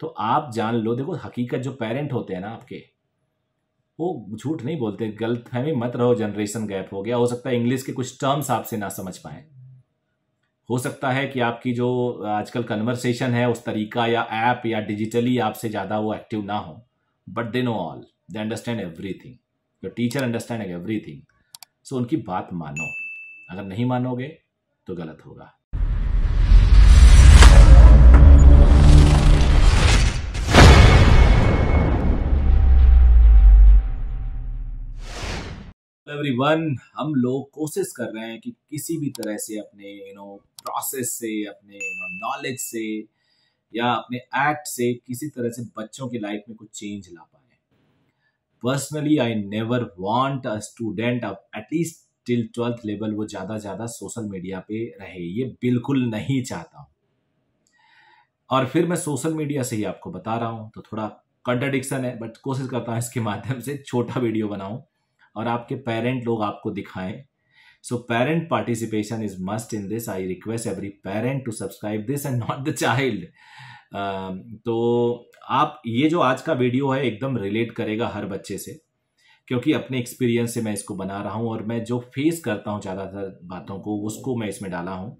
तो आप जान लो देखो हकीकत जो पेरेंट होते हैं ना आपके वो झूठ नहीं बोलते गलत फहमी मत रहो जनरेशन गैप हो गया हो सकता है इंग्लिश के कुछ टर्म्स आपसे ना समझ पाए हो सकता है कि आपकी जो आजकल कन्वर्सेशन है उस तरीका या ऐप या डिजिटली आपसे ज़्यादा वो एक्टिव ना हो but they know all they understand everything your teacher understand everything so उनकी बात मानो अगर नहीं मानोगे तो गलत होगा एवरीवन हम लोग कोशिश कर रहे हैं कि किसी भी तरह से अपने यू नो प्रोसेस से अपने यू नो नॉलेज से या अपने एक्ट से किसी तरह से बच्चों की लाइफ में कुछ चेंज ला पाए personally I never want a student at least till twelfth level वो ज़्यादा ज़्यादा सोशल मीडिया पे रहे ये बिल्कुल नहीं चाहता हूँ और फिर मैं सोशल मीडिया से ही आपको बता रहा हूँ तो थोड़ा कंट्राडिक्शन है बट कोशिश करता हूँ इसके माध्यम से छोटा वीडियो बनाऊँ और आपके पेरेंट लोग आपको दिखाएं so parent participation is must in this I request every parent to subscribe this and not the child तो आप ये जो आज का वीडियो है एकदम रिलेट करेगा हर बच्चे से क्योंकि अपने एक्सपीरियंस से मैं इसको बना रहा हूँ और मैं जो फेस करता हूँ ज़्यादातर बातों को उसको मैं इसमें डाला हूँ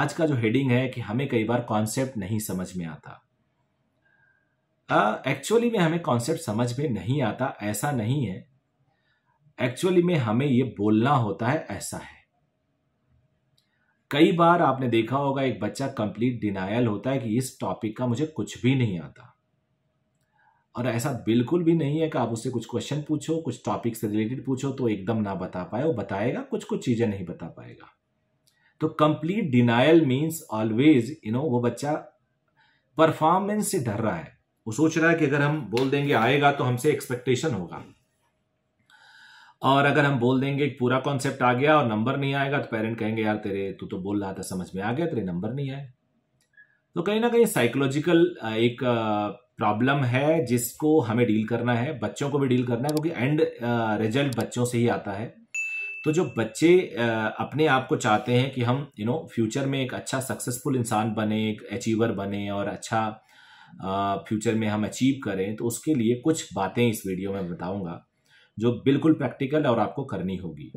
आज का जो हेडिंग है कि हमें कई बार कॉन्सेप्ट नहीं समझ में आता एक्चुअली uh, में हमें कॉन्सेप्ट समझ में नहीं आता ऐसा नहीं है एक्चुअली में हमें यह बोलना होता है ऐसा है कई बार आपने देखा होगा एक बच्चा कंप्लीट डिनायल होता है कि इस टॉपिक का मुझे कुछ भी नहीं आता और ऐसा बिल्कुल भी नहीं है कि आप उससे कुछ क्वेश्चन पूछो कुछ टॉपिक से रिलेटेड पूछो तो एकदम ना बता पाए वो बताएगा कुछ कुछ चीज़ें नहीं बता पाएगा तो complete denial means always you know वो बच्चा परफॉर्मेंस से डर रहा है वो सोच रहा है कि अगर हम बोल देंगे आएगा तो हमसे एक्सपेक्टेशन होगा और अगर हम बोल देंगे पूरा कॉन्सेप्ट आ गया और नंबर नहीं आएगा तो पेरेंट कहेंगे यार तेरे तू तो बोल रहा था समझ में आ गया तेरे नंबर नहीं आए तो कहीं ना कहीं साइकोलॉजिकल एक प्रॉब्लम है जिसको हमें डील करना है बच्चों को भी डील करना है क्योंकि एंड रिजल्ट बच्चों से ही आता है तो जो बच्चे अपने आप को चाहते हैं कि हम यू नो फ्यूचर में एक अच्छा सक्सेसफुल इंसान बने एक अचीवर बने और अच्छा फ्यूचर में हम अचीव करें तो उसके लिए कुछ बातें इस वीडियो में बताऊंगा जो बिल्कुल प्रैक्टिकल और आपको करनी होगी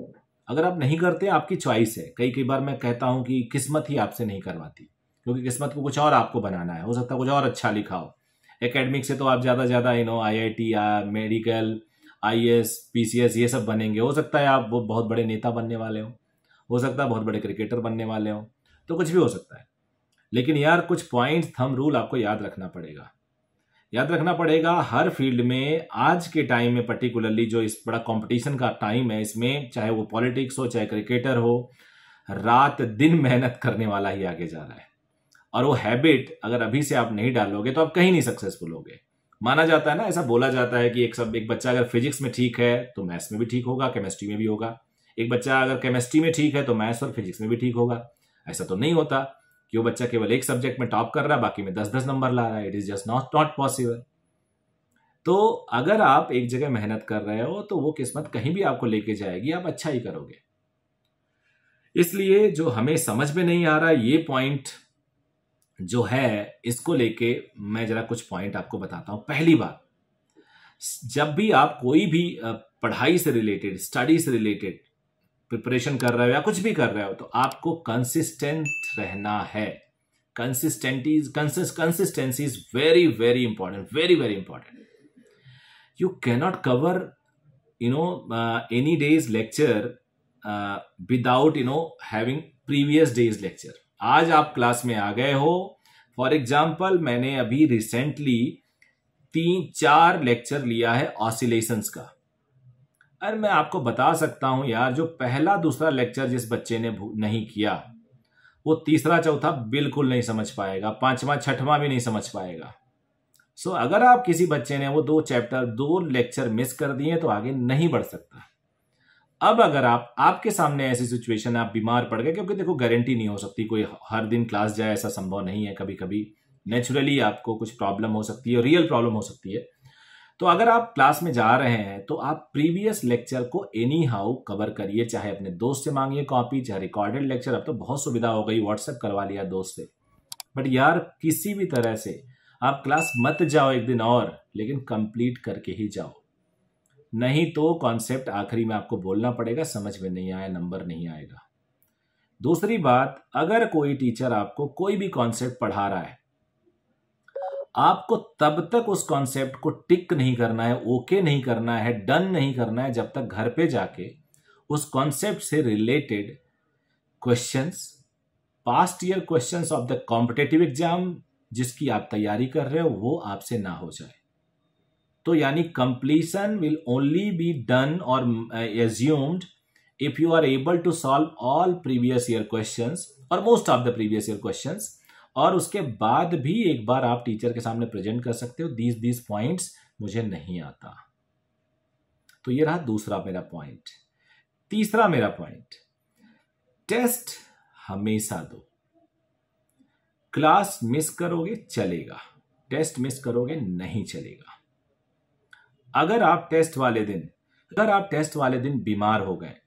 अगर आप नहीं करते आपकी चॉइस है कई कई बार मैं कहता हूँ कि किस्मत ही आपसे नहीं करवाती क्योंकि किस्मत को कुछ और आपको बनाना है हो सकता है कुछ और अच्छा लिखा हो एकेडमिक से तो आप ज़्यादा ज़्यादा यू नो टी या medical I S P C S ये सब बनेंगे हो सकता है आप वो बहुत बड़े नेता बनने वाले हो हो सकता है बहुत बड़े क्रिकेटर बनने वाले हो तो कुछ भी हो सकता है लेकिन यार कुछ पॉइंट्स थम रूल आपको याद रखना पड़ेगा याद रखना पड़ेगा हर फील्ड में आज के टाइम में पर्टिकुलरली जो इस बड़ा कंपटीशन का टाइम है इसमें चाहे वो पॉलिटिक्स हो चाहे क्रिकेटर हो रात दिन मेहनत करने वाला ही आगे जा रहा है और वो हैबिट अगर अभी से आप नहीं डालोगे तो आप कहीं नहीं सक्सेसफुल होगे माना जाता है ना ऐसा बोला जाता है कि एक सब एक बच्चा अगर फिजिक्स में ठीक है तो मैथ्स में भी ठीक होगा केमिस्ट्री में भी होगा एक बच्चा अगर केमिस्ट्री में ठीक है तो मैथ्स और फिजिक्स में भी ठीक होगा ऐसा तो नहीं होता कि वो बच्चा केवल एक सब्जेक्ट में टॉप कर रहा है बाकी में दस दस नंबर ला रहा है it is just not not possible तो अगर आप एक जगह मेहनत कर रहे हो तो वो किस्मत कहीं भी आपको लेके जाएगी आप अच्छा ही करोगे इसलिए जो हमें समझ में नहीं आ रहा ये पॉइंट जो है इसको लेके मैं जरा कुछ पॉइंट आपको बताता हूं पहली बार जब भी आप कोई भी पढ़ाई से रिलेटेड स्टडी से रिलेटेड प्रिपरेशन कर रहे हो या कुछ भी कर रहे हो तो आपको कंसिस्टेंट रहना है consistencies consistency is very very important very very important you cannot cover you know any day's lecture without you know you previous day's lecture आज आप क्लास में आ गए हो फॉर एग्जाम्पल मैंने अभी रिसेंटली तीन चार लेक्चर लिया है ऑसिलेशंस का अरे मैं आपको बता सकता हूं यार जो पहला दूसरा लेक्चर जिस बच्चे ने नहीं किया वो तीसरा चौथा बिल्कुल नहीं समझ पाएगा पांचवा छठवां भी नहीं समझ पाएगा सो so, अगर आप किसी बच्चे ने वो दो चैप्टर दो लेक्चर मिस कर दिए तो आगे नहीं बढ़ सकता अब अगर आप आपके सामने ऐसी सिचुएशन आप बीमार पड़ गए क्योंकि देखो गारंटी नहीं हो सकती कोई हर दिन क्लास जाए ऐसा संभव नहीं है कभी कभी नेचुरली आपको कुछ प्रॉब्लम हो सकती है रियल प्रॉब्लम हो सकती है तो अगर आप क्लास में जा रहे हैं तो आप प्रीवियस लेक्चर को एनी हाउ कवर करिए चाहे अपने दोस्त से मांगिए कॉपी चाहे रिकॉर्डेड लेक्चर अब तो बहुत सुविधा हो गई व्हाट्सएप करवा लिया दोस्त से बट यार किसी भी तरह से आप क्लास मत जाओ एक दिन और लेकिन कंप्लीट करके ही जाओ नहीं तो कॉन्सेप्ट आखिरी में आपको बोलना पड़ेगा समझ में नहीं आया नंबर नहीं आएगा दूसरी बात अगर कोई टीचर आपको कोई भी कॉन्सेप्ट पढ़ा रहा है आपको तब तक उस कॉन्सेप्ट को टिक नहीं करना है ओके नहीं करना है डन नहीं करना है जब तक घर पे जाके उस कॉन्सेप्ट से related questions past year questions of the competitive exam जिसकी आप तैयारी कर रहे हो वो आपसे ना हो जाए तो यानी completion will only be done और assumed if you are able to solve all previous year questions और most of the previous year questions और उसके बाद भी एक बार आप टीचर के सामने प्रेजेंट कर सकते हो दीज दीज पॉइंट्स मुझे नहीं आता तो ये रहा दूसरा मेरा पॉइंट तीसरा मेरा पॉइंट टेस्ट हमेशा दो क्लास मिस करोगे चलेगा टेस्ट मिस करोगे नहीं चलेगा अगर आप टेस्ट वाले दिन अगर आप टेस्ट वाले दिन बीमार हो गए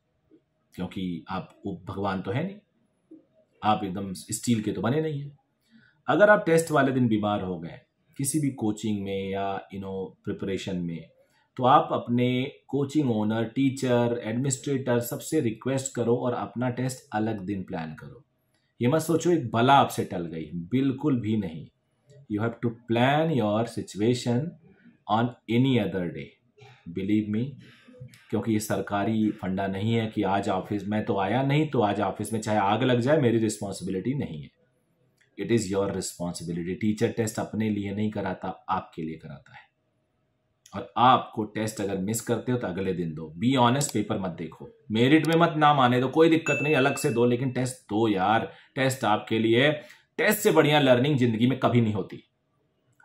क्योंकि आप भगवान तो है नहीं आप एकदम स्टील के तो बने नहीं हैं अगर आप टेस्ट वाले दिन बीमार हो गए किसी भी कोचिंग में या यू नो प्रिपरेशन में तो आप अपने कोचिंग ओनर टीचर एडमिनिस्ट्रेटर सबसे रिक्वेस्ट करो और अपना टेस्ट अलग दिन प्लान करो ये मत सोचो एक बला आपसे टल गई बिल्कुल भी नहीं you have to plan your situation on any other day believe me क्योंकि ये सरकारी फंडा नहीं है कि आज ऑफिस में तो आया नहीं तो आज ऑफिस में चाहे आग लग जाए मेरी रिस्पॉन्सिबिलिटी नहीं है it is your responsibility teacher test अपने लिए नहीं कराता आपके लिए कराता है और आपको टेस्ट अगर मिस करते हो तो अगले दिन दो बी ऑनेस्ट पेपर मत देखो मेरिट में मत ना माने दो कोई दिक्कत नहीं अलग से दो लेकिन टेस्ट दो यार टेस्ट आपके लिए टेस्ट से बढ़िया लर्निंग जिंदगी में कभी नहीं होती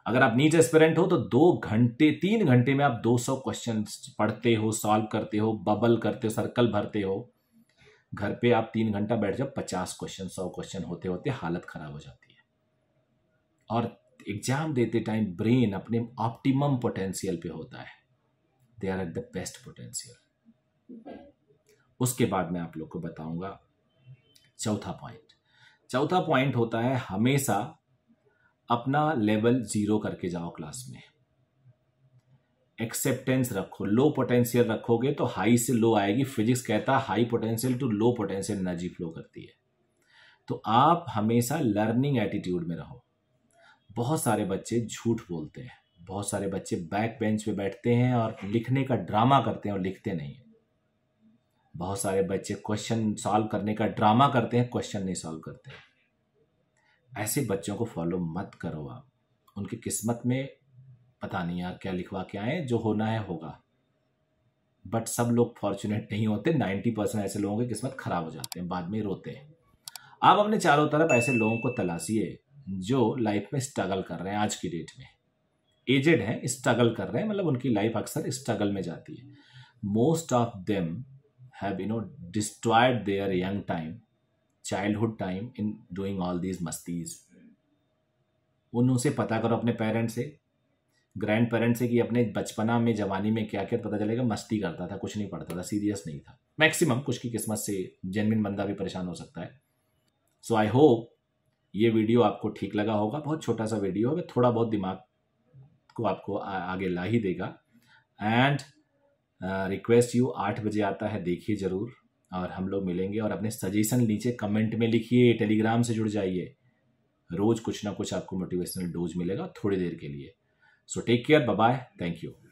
अगर आप नीच एस्पेरेंट हो तो दो घंटे तीन घंटे में आप 200 क्वेश्चन पढ़ते हो सॉल्व करते हो बबल करते हो सर्कल भरते हो घर पे आप तीन घंटा बैठ जाओ पचास क्वेश्चन सौ क्वेश्चन होते होते हालत खराब हो जाती है और एग्जाम देते टाइम ब्रेन अपने ऑप्टिमम पोटेंशियल पे होता है they are at the best potential उसके बाद मैं आप लोग को बताऊंगा चौथा पॉइंट चौथा पॉइंट होता है हमेशा अपना लेवल जीरो करके जाओ क्लास में एक्सेप्टेंस रखो लो पोटेंशियल रखोगे तो हाई से लो आएगी फिजिक्स कहता है high potential to low potential energy flow करती है तो आप हमेशा लर्निंग एटीट्यूड में रहो बहुत सारे बच्चे झूठ बोलते हैं बहुत सारे बच्चे बैक बेंच पे बैठते हैं और लिखने का ड्रामा करते हैं और लिखते नहीं हैं बहुत सारे बच्चे क्वेश्चन सॉल्व करने का ड्रामा करते हैं क्वेश्चन नहीं सॉल्व करते ऐसे बच्चों को फॉलो मत करो आप उनकी किस्मत में पता नहीं यार क्या लिखवा के आए जो होना है होगा बट सब लोग फॉर्चुनेट नहीं होते नाइन्टी परसेंट ऐसे लोगों की किस्मत खराब हो जाते हैं बाद में रोते हैं आप अपने चारों तरफ ऐसे लोगों को तलाशिए जो लाइफ में स्ट्रगल कर रहे हैं आज की डेट में एजेड हैं स्ट्रगल कर रहे हैं मतलब उनकी लाइफ अक्सर स्ट्रगल में जाती है most of them have you know destroyed their young time childhood time in doing all these मस्तीज उनसे पता करो अपने पेरेंट्स से ग्रैंड पेरेंट से कि अपने बचपना में जवानी में क्या क्या पता चलेगा मस्ती करता था कुछ नहीं पढ़ता था सीरियस नहीं था मैक्सिमम कुछ की किस्मत से जेनविन बंदा भी परेशान हो सकता है सो आई होप ये वीडियो आपको ठीक लगा होगा बहुत छोटा सा वीडियो है थोड़ा बहुत दिमाग को आपको आ, आगे ला ही देगा एंड रिक्वेस्ट यू आठ बजे आता है देखिए ज़रूर और हम लोग मिलेंगे और अपने सजेशन नीचे कमेंट में लिखिए टेलीग्राम से जुड़ जाइए रोज़ कुछ ना कुछ आपको मोटिवेशनल डोज मिलेगा थोड़ी देर के लिए So take care. Bye bye. Thank you.